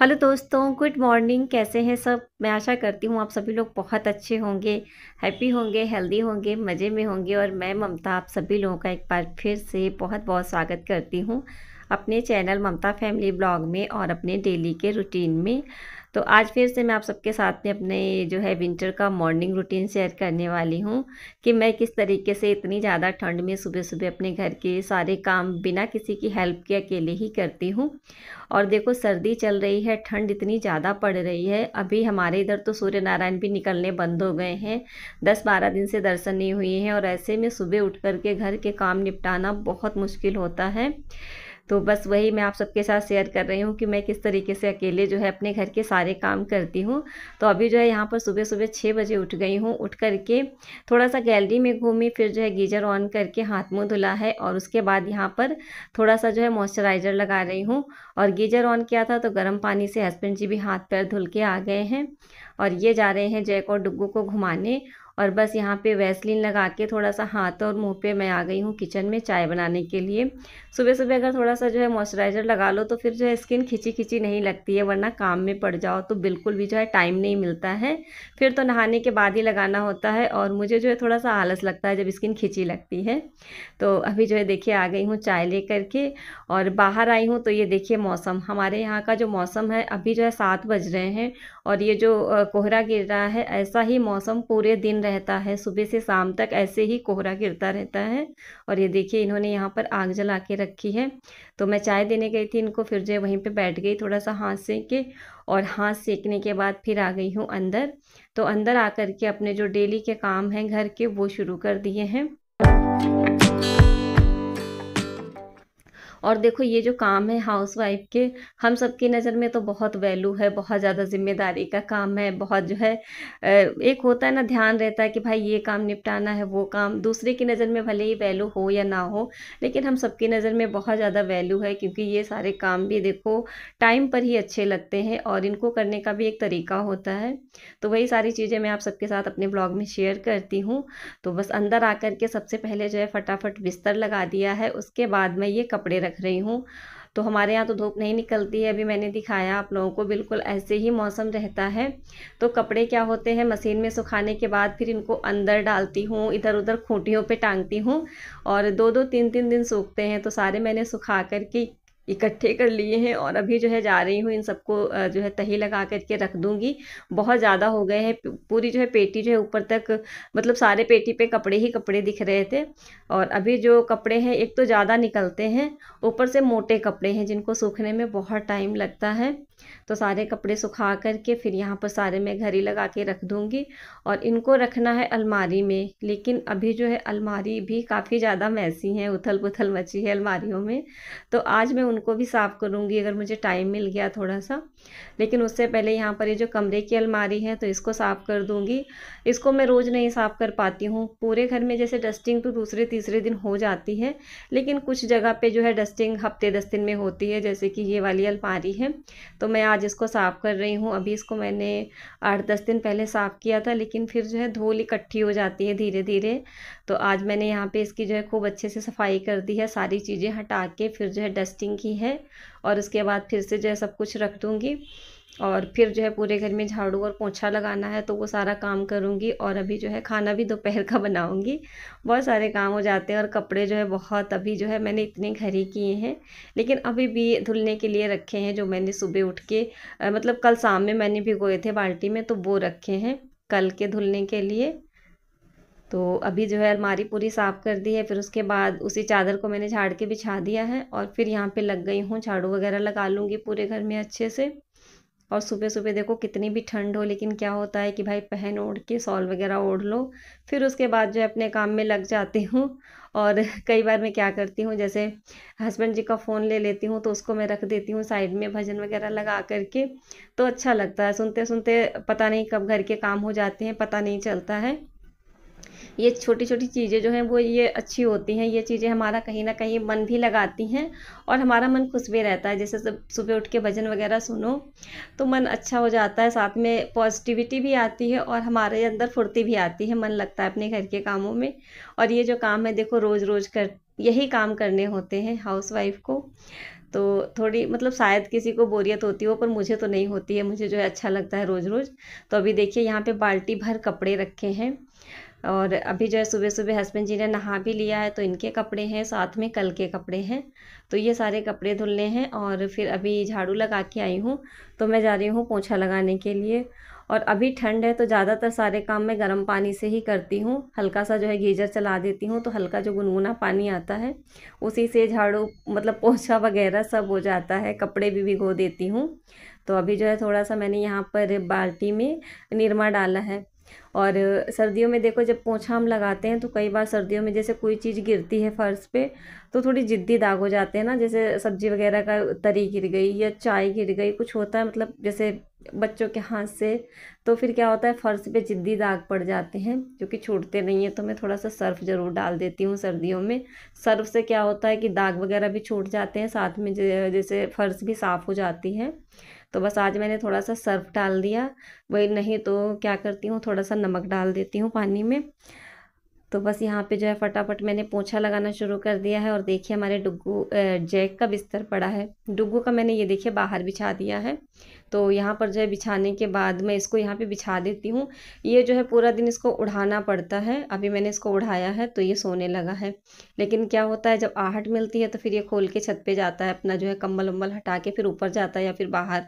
hello दोस्तों good morning कैसे हैं सब मैं आशा करती हूँ आप सभी लोग बहुत अच्छे होंगे हैप्पी होंगे हेल्दी होंगे मज़े में होंगे और मैं ममता आप सभी लोगों का एक बार फिर से बहुत बहुत स्वागत करती हूँ अपने चैनल ममता फैमिली ब्लॉग में और अपने डेली के रूटीन में तो आज फिर से मैं आप सबके साथ में अपने जो है विंटर का मॉर्निंग रूटीन शेयर करने वाली हूँ कि मैं किस तरीके से इतनी ज़्यादा ठंड में सुबह सुबह अपने घर के सारे काम बिना किसी की हेल्प के अकेले ही करती हूँ और देखो सर्दी चल रही है ठंड इतनी ज़्यादा पड़ रही है अभी हमारे इधर तो सूर्य नारायण भी निकलने बंद हो गए हैं दस बारह दिन से दर्शन नहीं हुए हैं और ऐसे में सुबह उठ करके घर के काम निपटाना बहुत मुश्किल होता है तो बस वही मैं आप सबके साथ शेयर कर रही हूँ कि मैं किस तरीके से अकेले जो है अपने घर के सारे काम करती हूँ तो अभी जो है यहाँ पर सुबह सुबह छः बजे उठ गई हूँ उठ करके थोड़ा सा गैलरी में घूमी फिर जो है गीजर ऑन करके हाथ मुँह धुला है और उसके बाद यहाँ पर थोड़ा सा जो है मॉइस्चराइज़र लगा रही हूँ और गीजर ऑन किया था तो गर्म पानी से हस्बैंड जी भी हाथ पैर धुल के आ गए हैं और ये जा रहे हैं जैक और डुग्गू को घुमाने और बस यहाँ पे वैसलिन लगा के थोड़ा सा हाथ और मुंह पे मैं आ गई हूँ किचन में चाय बनाने के लिए सुबह सुबह अगर थोड़ा सा जो है मॉइस्चराइज़र लगा लो तो फिर जो है स्किन खिंची खिंची नहीं लगती है वरना काम में पड़ जाओ तो बिल्कुल भी जो है टाइम नहीं मिलता है फिर तो नहाने के बाद ही लगाना होता है और मुझे जो है थोड़ा सा आलस लगता है जब स्किन खिंची लगती है तो अभी जो है देखिए आ गई हूँ चाय ले करके और बाहर आई हूँ तो ये देखिए मौसम हमारे यहाँ का जो मौसम है अभी जो है सात बज रहे हैं और ये जो कोहरा गिर रहा है ऐसा ही मौसम पूरे दिन रहता है सुबह से शाम तक ऐसे ही कोहरा गिरता रहता है और ये देखिए इन्होंने यहाँ पर आग जला के रखी है तो मैं चाय देने गई थी इनको फिर जो वहीं पर बैठ गई थोड़ा सा हाथ सेक के और हाथ सेकने के बाद फिर आ गई हूँ अंदर तो अंदर आकर के अपने जो डेली के काम हैं घर के वो शुरू कर दिए हैं और देखो ये जो काम है हाउस वाइफ के हम सब की नज़र में तो बहुत वैल्यू है बहुत ज़्यादा जिम्मेदारी का काम है बहुत जो है एक होता है ना ध्यान रहता है कि भाई ये काम निपटाना है वो काम दूसरे की नज़र में भले ही वैल्यू हो या ना हो लेकिन हम सबकी नज़र में बहुत ज़्यादा वैल्यू है क्योंकि ये सारे काम भी देखो टाइम पर ही अच्छे लगते हैं और इनको करने का भी एक तरीका होता है तो वही सारी चीज़ें मैं आप सबके साथ अपने ब्लॉग में शेयर करती हूँ तो बस अंदर आकर के सबसे पहले जो है फटाफट बिस्तर लगा दिया है उसके बाद मैं ये कपड़े रख रख रही हूँ तो हमारे यहाँ तो धूप नहीं निकलती है अभी मैंने दिखाया आप लोगों को बिल्कुल ऐसे ही मौसम रहता है तो कपड़े क्या होते हैं मशीन में सुखाने के बाद फिर इनको अंदर डालती हूँ इधर उधर खूंटियों पे टांगती हूँ और दो दो तीन तीन दिन सूखते हैं तो सारे मैंने सुखा करके इकट्ठे कर लिए हैं और अभी जो है जा रही हूँ इन सबको जो है तही लगा करके रख दूँगी बहुत ज़्यादा हो गए हैं पूरी जो है पेटी जो है ऊपर तक मतलब सारे पेटी पे कपड़े ही कपड़े दिख रहे थे और अभी जो कपड़े हैं एक तो ज़्यादा निकलते हैं ऊपर से मोटे कपड़े हैं जिनको सूखने में बहुत टाइम लगता है तो सारे कपड़े सुखा करके फिर यहाँ पर सारे मैं घरी लगा के रख दूँगी और इनको रखना है अलमारी में लेकिन अभी जो है अलमारी भी काफ़ी ज़्यादा मैसी है उथल पुथल मची है अलमारियों में तो आज मैं उन उनको भी साफ़ करूँगी अगर मुझे टाइम मिल गया थोड़ा सा लेकिन उससे पहले यहाँ पर ये जो कमरे की अलमारी है तो इसको साफ़ कर दूँगी इसको मैं रोज़ नहीं साफ़ कर पाती हूँ पूरे घर में जैसे डस्टिंग तो दूसरे तीसरे दिन हो जाती है लेकिन कुछ जगह पर जो है डस्टिंग हफ्ते दस दिन में होती है जैसे कि ये वाली अलमारी है तो मैं आज इसको साफ़ कर रही हूँ अभी इसको मैंने आठ दस दिन पहले साफ़ किया था लेकिन फिर जो है धूल इकट्ठी हो जाती है धीरे धीरे तो आज मैंने यहाँ पे इसकी जो है खूब अच्छे से सफाई कर दी है सारी चीज़ें हटा के फिर जो है डस्टिंग की रखी है और उसके बाद फिर से जो है सब कुछ रख दूँगी और फिर जो है पूरे घर में झाड़ू और पोछा लगाना है तो वो सारा काम करूँगी और अभी जो है खाना भी दोपहर का बनाऊँगी बहुत सारे काम हो जाते हैं और कपड़े जो है बहुत अभी जो है मैंने इतने घर ही किए हैं लेकिन अभी भी धुलने के लिए रखे हैं जो मैंने सुबह उठ के मतलब कल शाम में मैंने भिगोए थे बाल्टी में तो वो रखे हैं कल के धुलने के लिए तो अभी जो है अलमारी पूरी साफ़ कर दी है फिर उसके बाद उसी चादर को मैंने झाड़ के बिछा दिया है और फिर यहाँ पे लग गई हूँ झाड़ू वगैरह लगा लूँगी पूरे घर में अच्छे से और सुबह सुबह देखो कितनी भी ठंड हो लेकिन क्या होता है कि भाई पहन ओढ़ के सॉल वगैरह ओढ़ लो फिर उसके बाद जो है अपने काम में लग जाती हूँ और कई बार मैं क्या करती हूँ जैसे हस्बैंड जी का फ़ोन ले लेती हूँ तो उसको मैं रख देती हूँ साइड में भजन वगैरह लगा करके तो अच्छा लगता है सुनते सुनते पता नहीं कब घर के काम हो जाते हैं पता नहीं चलता है ये छोटी छोटी चीज़ें जो हैं वो ये अच्छी होती हैं ये चीज़ें हमारा कहीं ना कहीं मन भी लगाती हैं और हमारा मन खुश भी रहता है जैसे सब सुबह उठ के भजन वगैरह सुनो तो मन अच्छा हो जाता है साथ में पॉजिटिविटी भी आती है और हमारे अंदर फुर्ती भी आती है मन लगता है अपने घर के कामों में और ये जो काम है देखो रोज़ रोज़ कर यही काम करने होते हैं वाइफ को तो थोड़ी मतलब शायद किसी को बोरियत होती हो पर मुझे तो नहीं होती है मुझे जो है अच्छा लगता है रोज़ रोज़ तो अभी देखिए यहाँ पे बाल्टी भर कपड़े रखे हैं और अभी जो है सुबह सुबह हस्बैंड जी ने नहा भी लिया है तो इनके कपड़े हैं साथ में कल के कपड़े हैं तो ये सारे कपड़े धुलने हैं और फिर अभी झाड़ू लगा के आई हूँ तो मैं जा रही हूँ पोछा लगाने के लिए और अभी ठंड है तो ज़्यादातर सारे काम मैं गर्म पानी से ही करती हूँ हल्का सा जो है गीजर चला देती हूँ तो हल्का जो गुनगुना पानी आता है उसी से झाड़ू मतलब पोछा वगैरह सब हो जाता है कपड़े भी भिगो देती हूँ तो अभी जो है थोड़ा सा मैंने यहाँ पर बाल्टी में निरमा डाला है और सर्दियों में देखो जब पोछा हम लगाते हैं तो कई बार सर्दियों में जैसे कोई चीज़ गिरती है फ़र्श पे तो थोड़ी ज़िद्दी दाग हो जाते हैं ना जैसे सब्ज़ी वगैरह का तरी गिर गई या चाय गिर गई कुछ होता है मतलब जैसे बच्चों के हाथ से तो फिर क्या होता है फ़र्श पे ज़िद्दी दाग पड़ जाते हैं जो कि छूटते नहीं हैं तो मैं थोड़ा सा सर्फ़ ज़रूर डाल देती हूँ सर्दियों में सर्फ़ से क्या होता है कि दाग वगैरह भी छूट जाते हैं साथ में जैसे फ़र्श भी साफ़ हो जाती है तो बस आज मैंने थोड़ा सा सर्फ डाल दिया वही नहीं तो क्या करती हूँ थोड़ा सा नमक डाल देती हूँ पानी में तो बस यहाँ पे जो है फटाफट मैंने पोछा लगाना शुरू कर दिया है और देखिए हमारे डुग्गू जैक का बिस्तर पड़ा है डुग्गू का मैंने ये देखिए बाहर बिछा दिया है तो यहाँ पर जो है बिछाने के बाद मैं इसको यहाँ पे बिछा देती हूँ ये जो है पूरा दिन इसको उड़ाना पड़ता है अभी मैंने इसको उड़ाया है तो ये सोने लगा है लेकिन क्या होता है जब आहट मिलती है तो फिर ये खोल के छत पे जाता है अपना जो है कम्बल उम्बल हटा के फिर ऊपर जाता है या फिर बाहर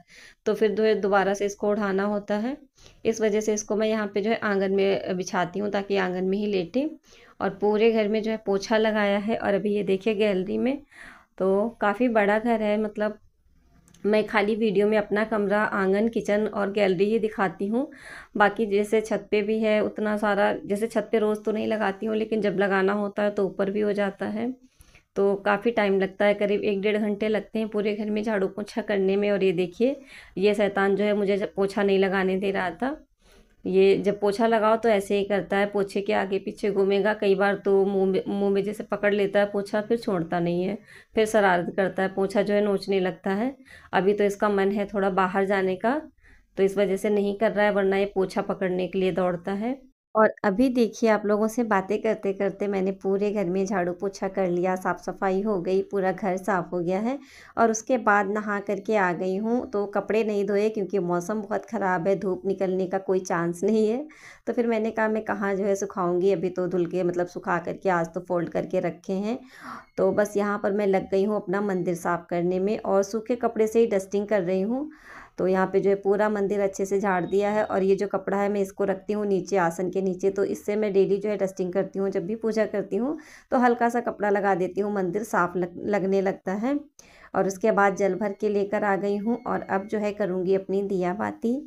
तो फिर जो है दोबारा से इसको उड़ाना होता है इस वजह से इसको मैं यहाँ पर जो है आंगन में बिछाती हूँ ताकि आंगन में ही लेटे और पूरे घर में जो है पोछा लगाया है और अभी ये देखिए गैलरी में तो काफ़ी बड़ा घर है मतलब मैं खाली वीडियो में अपना कमरा आंगन किचन और गैलरी ही दिखाती हूँ बाकी जैसे छत पे भी है उतना सारा जैसे छत पे रोज़ तो नहीं लगाती हूँ लेकिन जब लगाना होता है तो ऊपर भी हो जाता है तो काफ़ी टाइम लगता है करीब एक डेढ़ घंटे लगते हैं पूरे घर में झाड़ू पोछा करने में और ये देखिए ये शैतान जो है मुझे पोछा नहीं लगाने दे रहा था ये जब पोछा लगाओ तो ऐसे ही करता है पोछे के आगे पीछे घूमेगा कई बार तो मुंह में मुंह में जैसे पकड़ लेता है पोछा फिर छोड़ता नहीं है फिर शरारत करता है पोछा जो है नोचने लगता है अभी तो इसका मन है थोड़ा बाहर जाने का तो इस वजह से नहीं कर रहा है वरना ये पोछा पकड़ने के लिए दौड़ता है और अभी देखिए आप लोगों से बातें करते करते मैंने पूरे घर में झाड़ू पोछा कर लिया साफ़ सफाई हो गई पूरा घर साफ़ हो गया है और उसके बाद नहा करके आ गई हूँ तो कपड़े नहीं धोए क्योंकि मौसम बहुत ख़राब है धूप निकलने का कोई चांस नहीं है तो फिर मैंने कहा मैं कहाँ जो है सुखाऊंगी अभी तो धुल के मतलब सुखा करके आज तो फ़ोल्ड करके रखे हैं तो बस यहाँ पर मैं लग गई हूँ अपना मंदिर साफ़ करने में और सूखे कपड़े से ही डस्टिंग कर रही हूँ तो यहाँ पे जो है पूरा मंदिर अच्छे से झाड़ दिया है और ये जो कपड़ा है मैं इसको रखती हूँ नीचे आसन के नीचे तो इससे मैं डेली जो है डस्टिंग करती हूँ जब भी पूजा करती हूँ तो हल्का सा कपड़ा लगा देती हूँ मंदिर साफ लग, लगने लगता है और उसके बाद जल भर के लेकर आ गई हूँ और अब जो है करूँगी अपनी दिया बाती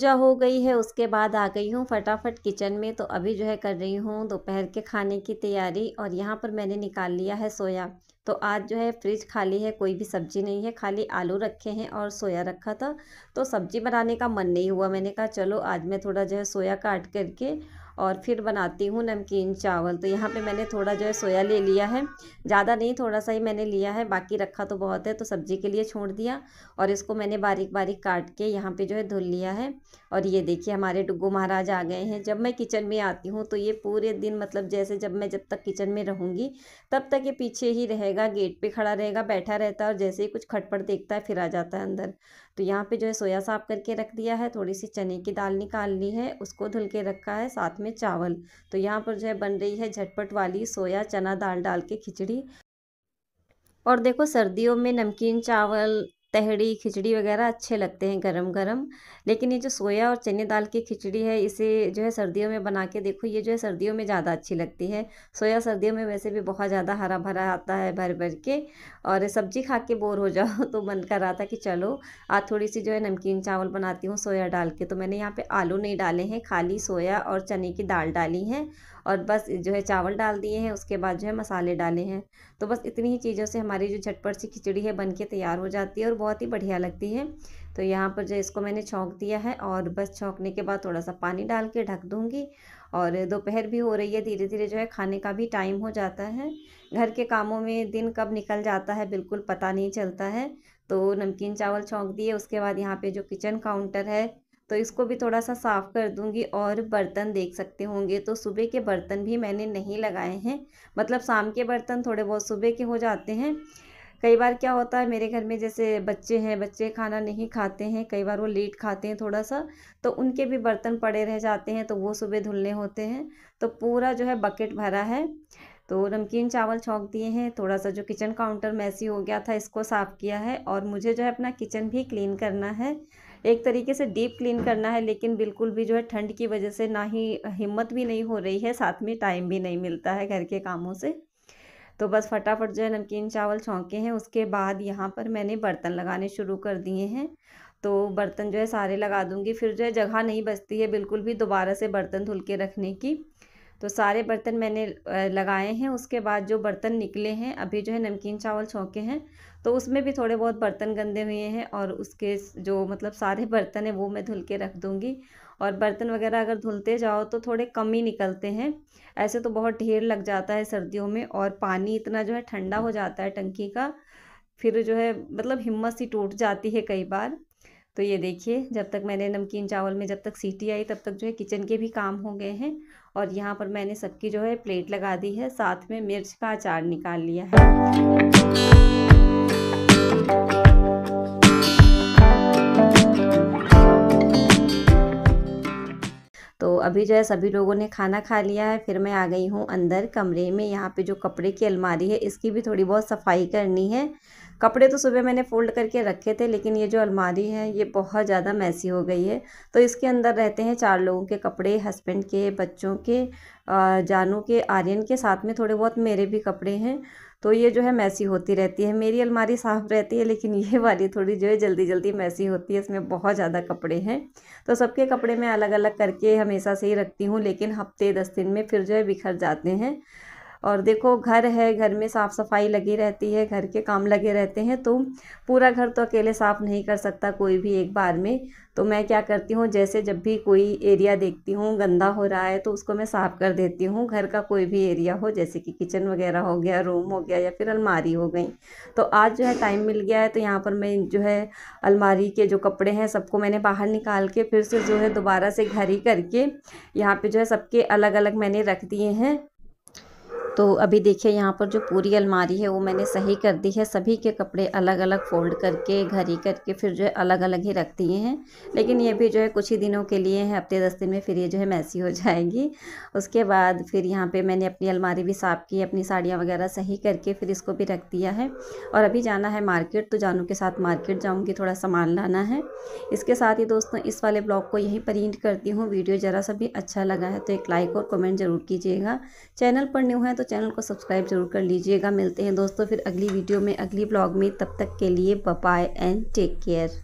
पूजा हो गई है उसके बाद आ गई हूँ फटाफट किचन में तो अभी जो है कर रही हूँ दोपहर के खाने की तैयारी और यहाँ पर मैंने निकाल लिया है सोया तो आज जो है फ्रिज खाली है कोई भी सब्जी नहीं है खाली आलू रखे हैं और सोया रखा था तो सब्जी बनाने का मन नहीं हुआ मैंने कहा चलो आज मैं थोड़ा जो है सोया काट करके और फिर बनाती हूँ नमकीन चावल तो यहाँ पे मैंने थोड़ा जो है सोया ले लिया है ज़्यादा नहीं थोड़ा सा ही मैंने लिया है बाकी रखा तो बहुत है तो सब्ज़ी के लिए छोड़ दिया और इसको मैंने बारीक बारीक काट के यहाँ पे जो है धुल लिया है और ये देखिए हमारे डुग्गू महाराज आ गए हैं जब मैं किचन में आती हूँ तो ये पूरे दिन मतलब जैसे जब मैं जब तक किचन में रहूँगी तब तक ये पीछे ही रहेगा गेट पर खड़ा रहेगा बैठा रहता है और जैसे ही कुछ खटपट देखता है फिर आ जाता है अंदर तो यहाँ पर जो है सोया साफ करके रख दिया है थोड़ी सी चने की दाल निकाल ली है उसको धुल के रखा है साथ में में चावल तो यहाँ पर जो है बन रही है झटपट वाली सोया चना दाल डाल के खिचड़ी और देखो सर्दियों में नमकीन चावल तहड़ी खिचड़ी वगैरह अच्छे लगते हैं गरम गरम लेकिन ये जो सोया और चने दाल की खिचड़ी है इसे जो है सर्दियों में बना के देखो ये जो है सर्दियों में ज़्यादा अच्छी लगती है सोया सर्दियों में वैसे भी बहुत ज़्यादा हरा भरा आता है भर भर के और सब्जी खा के बोर हो जाओ तो मन कर रहा था कि चलो आज थोड़ी सी जो है नमकीन चावल बनाती हूँ सोया डाल के तो मैंने यहाँ पर आलू नहीं डाले हैं खाली सोया और चने की दाल डाली है और बस जो है चावल डाल दिए हैं उसके बाद जो है मसाले डाले हैं तो बस इतनी ही चीज़ों से हमारी जो झटपट सी खिचड़ी है बन के तैयार हो जाती है और बहुत ही बढ़िया लगती है तो यहाँ पर जो इसको मैंने छोंक दिया है और बस छोंकने के बाद थोड़ा सा पानी डाल के ढक दूँगी और दोपहर भी हो रही है धीरे धीरे जो है खाने का भी टाइम हो जाता है घर के कामों में दिन कब निकल जाता है बिल्कुल पता नहीं चलता है तो नमकीन चावल छोंक दिए उसके बाद यहाँ पे जो किचन काउंटर है तो इसको भी थोड़ा सा साफ़ कर दूंगी और बर्तन देख सकते होंगे तो सुबह के बर्तन भी मैंने नहीं लगाए हैं मतलब शाम के बर्तन थोड़े बहुत सुबह के हो जाते हैं कई बार क्या होता है मेरे घर में जैसे बच्चे हैं बच्चे खाना नहीं खाते हैं कई बार वो लेट खाते हैं थोड़ा सा तो उनके भी बर्तन पड़े रह जाते हैं तो वो सुबह धुलने होते हैं तो पूरा जो है बकेट भरा है तो नमकीन चावल छोंक दिए हैं थोड़ा सा जो किचन काउंटर मैसी हो गया था इसको साफ़ किया है और मुझे जो है अपना किचन भी क्लीन करना है एक तरीके से डीप क्लीन करना है लेकिन बिल्कुल भी जो है ठंड की वजह से ना ही हिम्मत भी नहीं हो रही है साथ में टाइम भी नहीं मिलता है घर के कामों से तो बस फटाफट जो है नमकीन चावल छौंके हैं उसके बाद यहाँ पर मैंने बर्तन लगाने शुरू कर दिए हैं तो बर्तन जो है सारे लगा दूँगी फिर जो है जगह नहीं बचती है बिल्कुल भी दोबारा से बर्तन धुल के रखने की तो सारे बर्तन मैंने लगाए हैं उसके बाद जो बर्तन निकले हैं अभी जो है नमकीन चावल छौके हैं तो उसमें भी थोड़े बहुत बर्तन गंदे हुए हैं और उसके जो मतलब सारे बर्तन हैं वो मैं धुल के रख दूँगी और बर्तन वगैरह अगर धुलते जाओ तो थोड़े कम ही निकलते हैं ऐसे तो बहुत ढेर लग जाता है सर्दियों में और पानी इतना जो है ठंडा हो जाता है टंकी का फिर जो है मतलब हिम्मत सी टूट जाती है कई बार तो ये देखिए जब तक मैंने नमकीन चावल में जब तक सीटी आई तब तक जो है किचन के भी काम हो गए हैं और यहाँ पर मैंने सबकी जो है प्लेट लगा दी है साथ में मिर्च का अचार निकाल लिया है तो अभी जो है सभी लोगों ने खाना खा लिया है फिर मैं आ गई हूँ अंदर कमरे में यहाँ पे जो कपड़े की अलमारी है इसकी भी थोड़ी बहुत सफाई करनी है कपड़े तो सुबह मैंने फ़ोल्ड करके रखे थे लेकिन ये जो अलमारी है ये बहुत ज़्यादा मैसी हो गई है तो इसके अंदर रहते हैं चार लोगों के कपड़े हस्बैंड के बच्चों के जानू के आर्यन के साथ में थोड़े बहुत मेरे भी कपड़े हैं तो ये जो है मैसी होती रहती है मेरी अलमारी साफ़ रहती है लेकिन ये वाली थोड़ी जो है जल्दी जल्दी मैसी होती है इसमें बहुत ज़्यादा कपड़े हैं तो सबके कपड़े मैं अलग अलग करके हमेशा से ही रखती हूँ लेकिन हफ्ते दस दिन में फिर जो है बिखर जाते हैं और देखो घर है घर में साफ़ सफाई लगी रहती है घर के काम लगे रहते हैं तो पूरा घर तो अकेले साफ़ नहीं कर सकता कोई भी एक बार में तो मैं क्या करती हूँ जैसे जब भी कोई एरिया देखती हूँ गंदा हो रहा है तो उसको मैं साफ़ कर देती हूँ घर का कोई भी एरिया हो जैसे कि किचन वगैरह हो गया रूम हो गया या फिर अलमारी हो गई तो आज जो है टाइम मिल गया है तो यहाँ पर मैं जो है अलमारी के जो कपड़े हैं सबको मैंने बाहर निकाल के फिर से जो है दोबारा से घर ही करके यहाँ पर जो है सबके अलग अलग मैंने रख दिए हैं तो अभी देखिए यहाँ पर जो पूरी अलमारी है वो मैंने सही कर दी है सभी के कपड़े अलग अलग फ़ोल्ड करके घरी करके फिर जो है अलग अलग ही रख दिए हैं लेकिन ये भी जो है कुछ ही दिनों के लिए है हफ्ते दस दिन में फिर ये जो है मैसी हो जाएगी उसके बाद फिर यहाँ पर मैंने अपनी अलमारी भी साफ़ की अपनी साड़ियाँ वगैरह सही करके फिर इसको भी रख दिया है और अभी जाना है मार्केट तो जानू के साथ मार्केट जाऊँगी थोड़ा सामान लाना है इसके साथ ही दोस्तों इस वाले ब्लॉग को यहीं पर करती हूँ वीडियो ज़रा सा भी अच्छा लगा है तो एक लाइक और कमेंट ज़रूर कीजिएगा चैनल पर न्यू है तो चैनल को सब्सक्राइब जरूर कर लीजिएगा मिलते हैं दोस्तों फिर अगली वीडियो में अगली ब्लॉग में तब तक के लिए बाय एंड टेक केयर